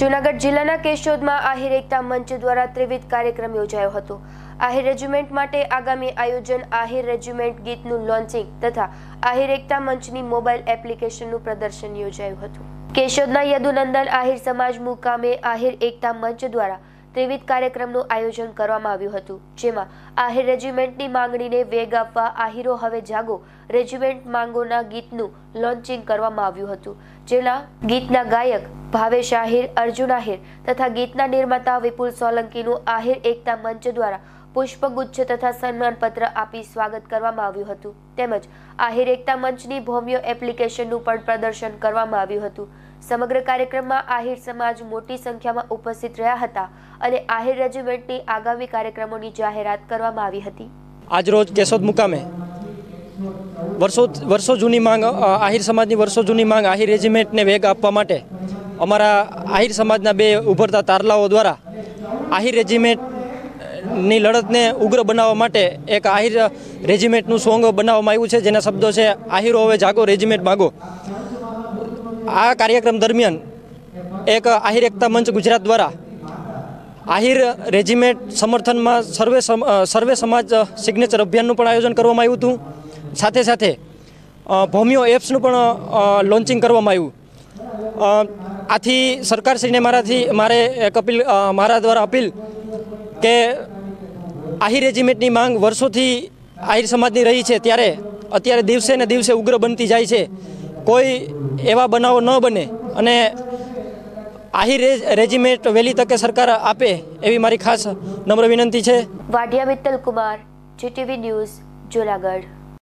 જૂનાગઢ જિલ્લાના કેશોદમાં આહિર એકતા મંચ દ્વારા ત્રિવિધ કાર્યક્રમ યોજાયો હતો આહિર રેજ્યુમેન્ટ માટે આગામી આયોજન આહિર રેજ્યુમેન્ટ ગીતનું લોન્ચિંગ તથા આહિર એકતા મંચની મોબાઈલ એપ્લિકેશનનું પ્રદર્શન યોજાયું હતું કેશોદના યદુનંદન આહિર સમાજ મુકામે આહિર એકતા મંચ દ્વારા ત્રિવિધ કાર્યક્રમનું આયોજન કરવામાં આવ્યું હતું જેમાં આહિર રેજ્યુમેન્ટની માંગણીને વેગ આપવા આહિરો હવે જાગો રેજ્યુમેન્ટ માંગોના ગીતનું લોન્ચિંગ કરવામાં આવ્યું હતું જેના ગીતના ગાયક ભાવેશ આહિર અર્જુન આહિર તથા ગીતના નિર્માતા વિપુલ સોલંકીનું આહિર એકતા મંચ દ્વારા પુષ્પગુચ્છ તથા સન્માનપત્ર આપી સ્વાગત કરવામાં આવ્યું હતું તેમજ આહિર એકતા મંચની ભૌમ્ય એપ્લિકેશનનું પણ પ્રદર્શન કરવામાં આવ્યું હતું સમગ્ર કાર્યક્રમમાં આહિર સમાજ મોટી સંખ્યામાં ઉપસ્થિત રહ્યા હતા અને આહિર રેજિમેન્ટની આગામી કાર્યક્રમોની જાહેરાત કરવામાં આવી હતી આજરોજ કેશોદ મુકામે વર્ષો વર્ષો જૂની માંગ આહિર સમાજની વર્ષો જૂની માંગ આહિર રેજિમેન્ટને વેગ આપવા માટે અમારા આહિર સમાજના બે ઉભરતા તારલાઓ દ્વારા આહિર રેજિમેન્ટની લડતને ઉગ્ર બનાવવા માટે એક આહિર રેજિમેન્ટનું સોંગ બનાવવામાં આવ્યું છે જેના શબ્દો છે આહિરો હવે જાગો રેજિમેન્ટ માગો આ કાર્યક્રમ દરમિયાન એક આહિર એકતા મંચ ગુજરાત દ્વારા આહિર રેજિમેન્ટ સમર્થનમાં સર્વે સર્વે સમાજ સિગ્નેચર અભિયાનનું પણ આયોજન કરવામાં આવ્યું હતું સાથે સાથે ભોમિયો એપ્સનું પણ લોન્ચિંગ કરવામાં આવ્યું આથી સરકારશ્રીને મારાથી મારે એક અપીલ મારા દ્વારા અપીલ કે આહિર રેજિમેન્ટની માંગ વર્ષોથી આહિર સમાજની રહી છે ત્યારે અત્યારે દિવસે ને દિવસે ઉગ્ર બનતી જાય છે કોઈ એવા બનાવો ન બને અને આહિર રેજિમેન્ટ વહેલી તકે સરકાર આપે એવી મારી ખાસ નમ્ર વિનંતી છે વાઢિયા મિત્તલ કુમાર જીટીવી ન્યૂઝ જુનાગઢ